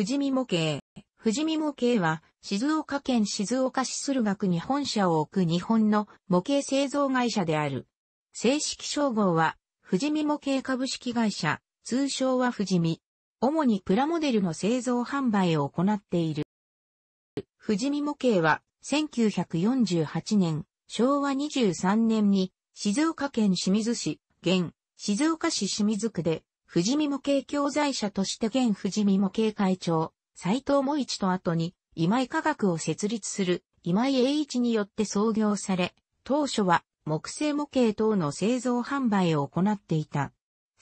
富士見模型。富士見模型は、静岡県静岡市駿河区に本社を置く日本の模型製造会社である。正式称号は、富士見模型株式会社、通称は富士見。主にプラモデルの製造販売を行っている。富士見模型は、1948年、昭和23年に、静岡県清水市、現、静岡市清水区で、富士見模型教材者として現富士見模型会長、斎藤茂一と後に、今井科学を設立する今井栄一によって創業され、当初は木製模型等の製造販売を行っていた。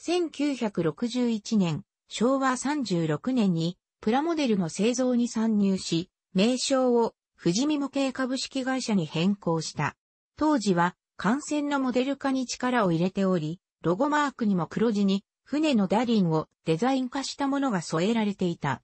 1961年、昭和36年にプラモデルの製造に参入し、名称を富士見模型株式会社に変更した。当時は、感染のモデル化に力を入れており、ロゴマークにも黒字に船のダリンをデザイン化したものが添えられていた。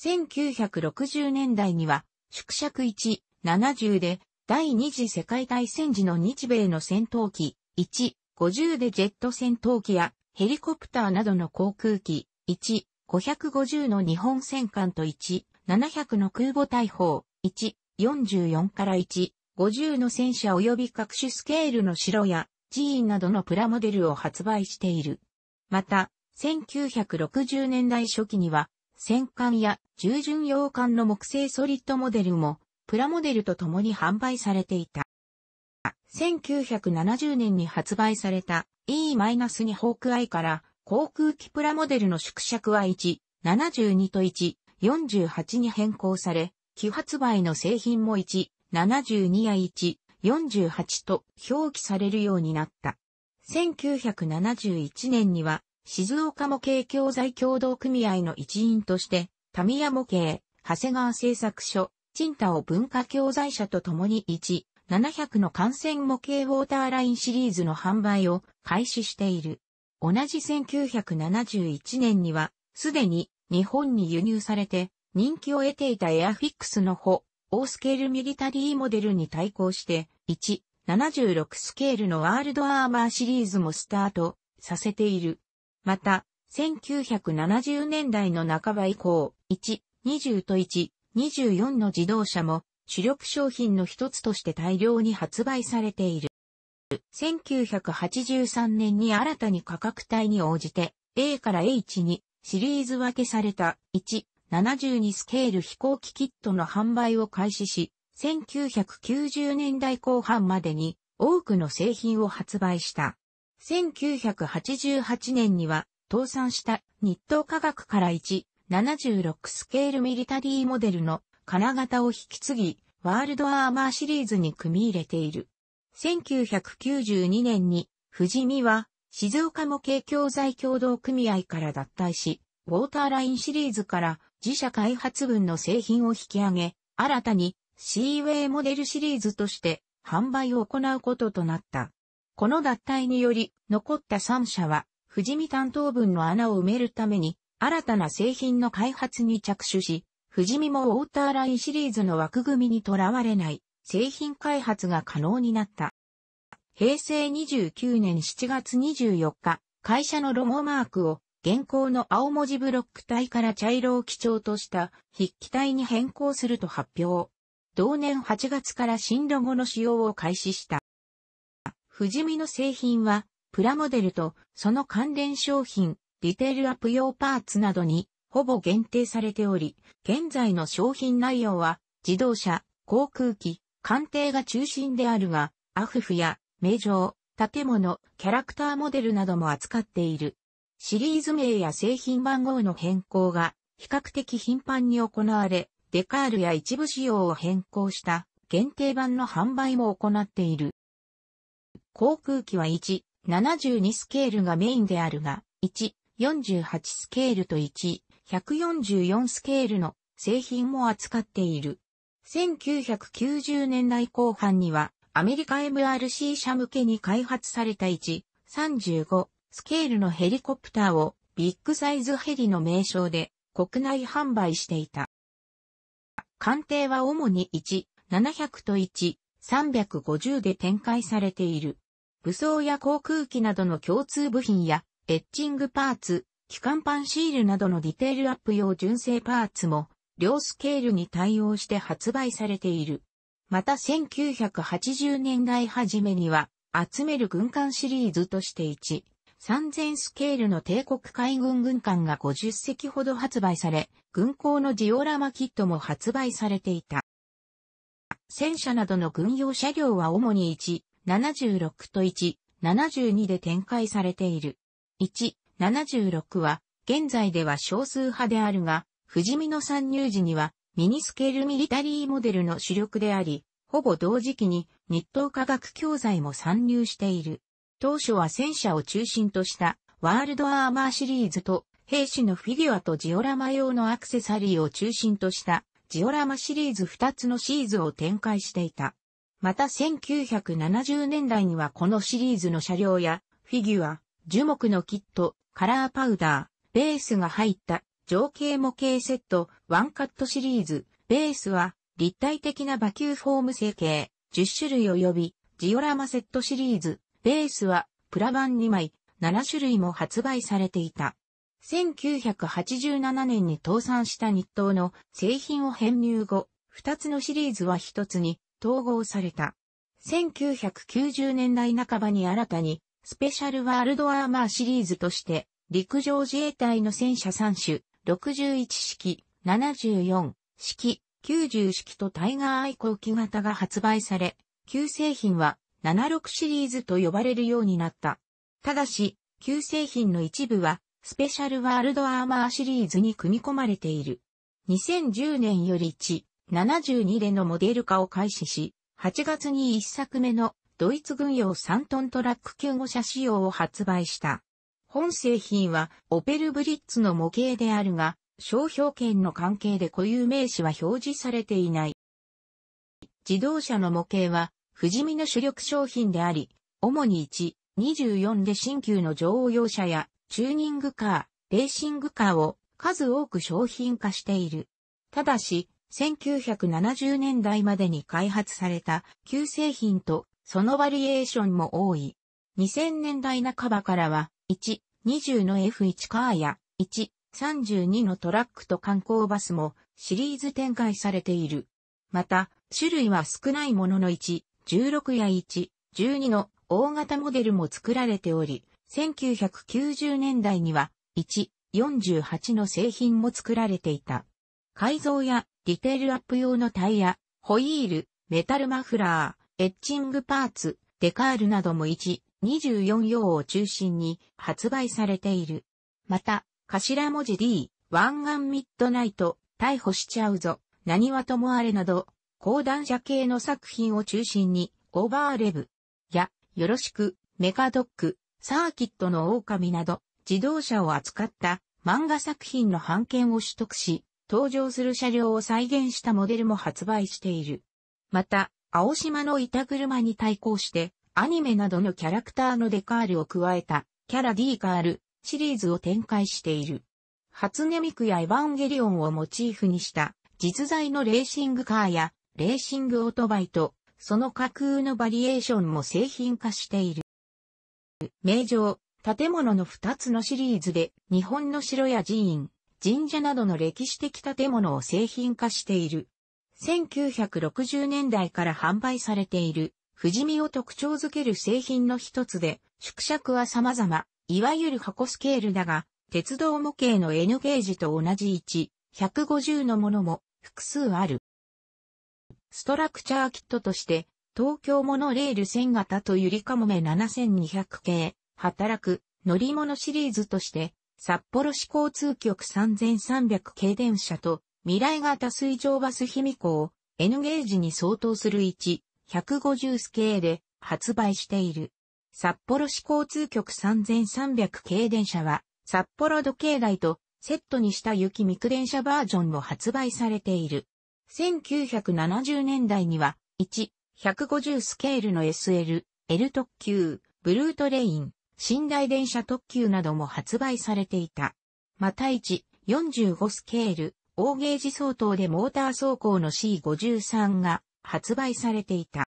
1960年代には、縮尺1、70で、第二次世界大戦時の日米の戦闘機、1、50でジェット戦闘機やヘリコプターなどの航空機、1、550の日本戦艦と1、700の空母大砲、1、44から1、50の戦車及び各種スケールの城や寺院などのプラモデルを発売している。また、1960年代初期には、戦艦や従順洋艦の木製ソリッドモデルも、プラモデルと共に販売されていた。1970年に発売された E-2 ホークアイから航空機プラモデルの縮尺は1、72と1、48に変更され、既発売の製品も1、72や1、48と表記されるようになった。1971年には、静岡模型教材協同組合の一員として、タミヤ模型、長谷川製作所、チンタオ文化教材社と共に1、700の感染模型ウォーターラインシリーズの販売を開始している。同じ1971年には、すでに日本に輸入されて人気を得ていたエアフィックスの保、オースケールミリタリーモデルに対抗して、1、76スケールのワールドアーマーシリーズもスタートさせている。また、1970年代の半ば以降、1、20と1、24の自動車も主力商品の一つとして大量に発売されている。1983年に新たに価格帯に応じて A から H にシリーズ分けされた1、72スケール飛行機キットの販売を開始し、1990年代後半までに多くの製品を発売した。1988年には倒産した日東科学から1、76スケールミリタリーモデルの金型を引き継ぎ、ワールドアーマーシリーズに組み入れている。1992年に、富士見は、静岡模型教材協同組合から脱退し、ウォーターラインシリーズから自社開発分の製品を引き上げ、新たにシーウェイモデルシリーズとして販売を行うこととなった。この脱退により残った3社は富士見担当分の穴を埋めるために新たな製品の開発に着手し、富士見もウォーターラインシリーズの枠組みにとらわれない製品開発が可能になった。平成29年7月24日、会社のロゴマークを現行の青文字ブロック体から茶色を基調とした筆記体に変更すると発表。同年8月から新ロゴの使用を開始した。富士見の製品は、プラモデルとその関連商品、リテールアップ用パーツなどに、ほぼ限定されており、現在の商品内容は、自動車、航空機、艦艇が中心であるが、アフフや、名城、建物、キャラクターモデルなども扱っている。シリーズ名や製品番号の変更が、比較的頻繁に行われ、デカールや一部仕様を変更した限定版の販売も行っている。航空機は1、72スケールがメインであるが、1、48スケールと1、144スケールの製品も扱っている。1990年代後半には、アメリカ MRC 社向けに開発された1、35スケールのヘリコプターをビッグサイズヘリの名称で国内販売していた。艦艇は主に1、700と1、350で展開されている。武装や航空機などの共通部品や、エッチングパーツ、機関板シールなどのディテールアップ用純正パーツも、両スケールに対応して発売されている。また1980年代初めには、集める軍艦シリーズとして1、3000スケールの帝国海軍軍艦が50隻ほど発売され、軍港のジオラマキットも発売されていた。戦車などの軍用車両は主に1、76と1、72で展開されている。1、76は、現在では少数派であるが、不死身の参入時には、ミニスケールミリタリーモデルの主力であり、ほぼ同時期に日東科学教材も参入している。当初は戦車を中心としたワールドアーマーシリーズと兵士のフィギュアとジオラマ用のアクセサリーを中心としたジオラマシリーズ2つのシリーズを展開していた。また1970年代にはこのシリーズの車両やフィギュア、樹木のキット、カラーパウダー、ベースが入った情景模型セット、ワンカットシリーズ、ベースは立体的なバキューフォーム成形、10種類及びジオラマセットシリーズ、ベースはプラ版2枚、7種類も発売されていた。1987年に倒産した日東の製品を編入後、2つのシリーズは1つに統合された。1990年代半ばに新たにスペシャルワールドアーマーシリーズとして陸上自衛隊の戦車3種、61式、74式、90式とタイガーアイコー機型が発売され、旧製品は76シリーズと呼ばれるようになった。ただし、旧製品の一部は、スペシャルワールドアーマーシリーズに組み込まれている。2010年より1、72でのモデル化を開始し、8月に1作目のドイツ軍用3トントラック救護車仕様を発売した。本製品はオペルブリッツの模型であるが、商標権の関係で固有名詞は表示されていない。自動車の模型は富士見の主力商品であり、主に1、24で新旧の乗用車やチューニングカー、レーシングカーを数多く商品化している。ただし、1970年代までに開発された旧製品とそのバリエーションも多い。2000年代半ばからは、1、20の F1 カーや、1、32のトラックと観光バスもシリーズ展開されている。また、種類は少ないものの1、16や1、12の大型モデルも作られており、1990年代には1、48の製品も作られていた。改造やリテールアップ用のタイヤ、ホイール、メタルマフラー、エッチングパーツ、デカールなども1、24用を中心に発売されている。また、頭文字 D、ワンガンミッドナイト、逮捕しちゃうぞ、何はともあれなど、講談社系の作品を中心に、オーバーレブや、よろしく、メカドック、サーキットの狼など、自動車を扱った漫画作品の版権を取得し、登場する車両を再現したモデルも発売している。また、青島の板車に対抗して、アニメなどのキャラクターのデカールを加えた、キャラ D カールシリーズを展開している。初音ミクやエヴァンゲリオンをモチーフにした、実在のレーシングカーや、レーシングオートバイと、その架空のバリエーションも製品化している。名城、建物の2つのシリーズで、日本の城や寺院、神社などの歴史的建物を製品化している。1960年代から販売されている、富士見を特徴づける製品の一つで、縮尺は様々、いわゆる箱スケールだが、鉄道模型の N ゲージと同じ置、150のものも複数ある。ストラクチャーキットとして、東京モノレール1000型とゆりかもめ7200系、働く乗り物シリーズとして、札幌市交通局3300系電車と未来型水上バス卑弥呼を N ゲージに相当する1、150ス系で発売している。札幌市交通局3300系電車は、札幌時計台とセットにした雪ミク電車バージョンも発売されている。1970年代には、1、150スケールの SL、L 特急、ブルートレイン、寝台電車特急なども発売されていた。また1、45スケール、大ゲージ相当でモーター走行の C53 が発売されていた。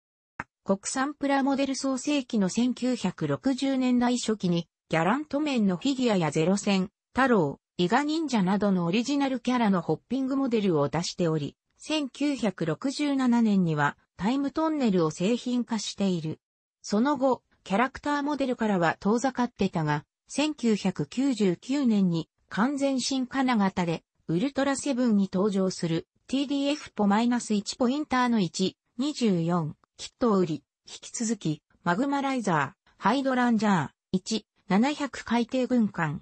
国産プラモデル創世期の1960年代初期に、ギャラント面のフィギュアやゼロ戦、太郎、伊賀忍者などのオリジナルキャラのホッピングモデルを出しており、1967年にはタイムトンネルを製品化している。その後、キャラクターモデルからは遠ざかってたが、1999年に完全新金型でウルトラセブンに登場する TDF ポマイナス -1 ポインターの1、24、キットを売り、引き続き、マグマライザー、ハイドランジャー、1、700海底軍艦、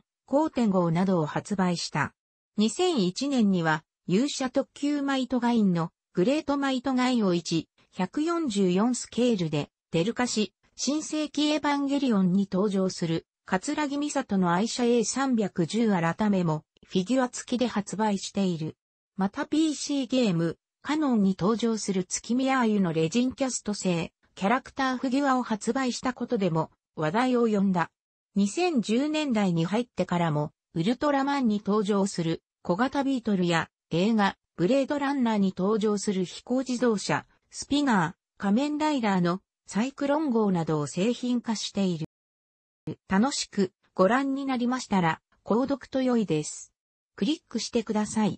点号などを発売した。2001年には勇者特急マイトガインのグレートマイトガインを1、144スケールで、デルカシ、新世紀エヴァンゲリオンに登場する、カツラギミサトの愛車 A310 改めも、フィギュア付きで発売している。また PC ゲーム、カノンに登場する月宮鮎のレジンキャスト製、キャラクターフィギュアを発売したことでも、話題を呼んだ。2010年代に入ってからも、ウルトラマンに登場する小型ビートルや映画、ブレードランナーに登場する飛行自動車、スピナー、仮面ライダーのサイクロン号などを製品化している。楽しくご覧になりましたら、購読と良いです。クリックしてください。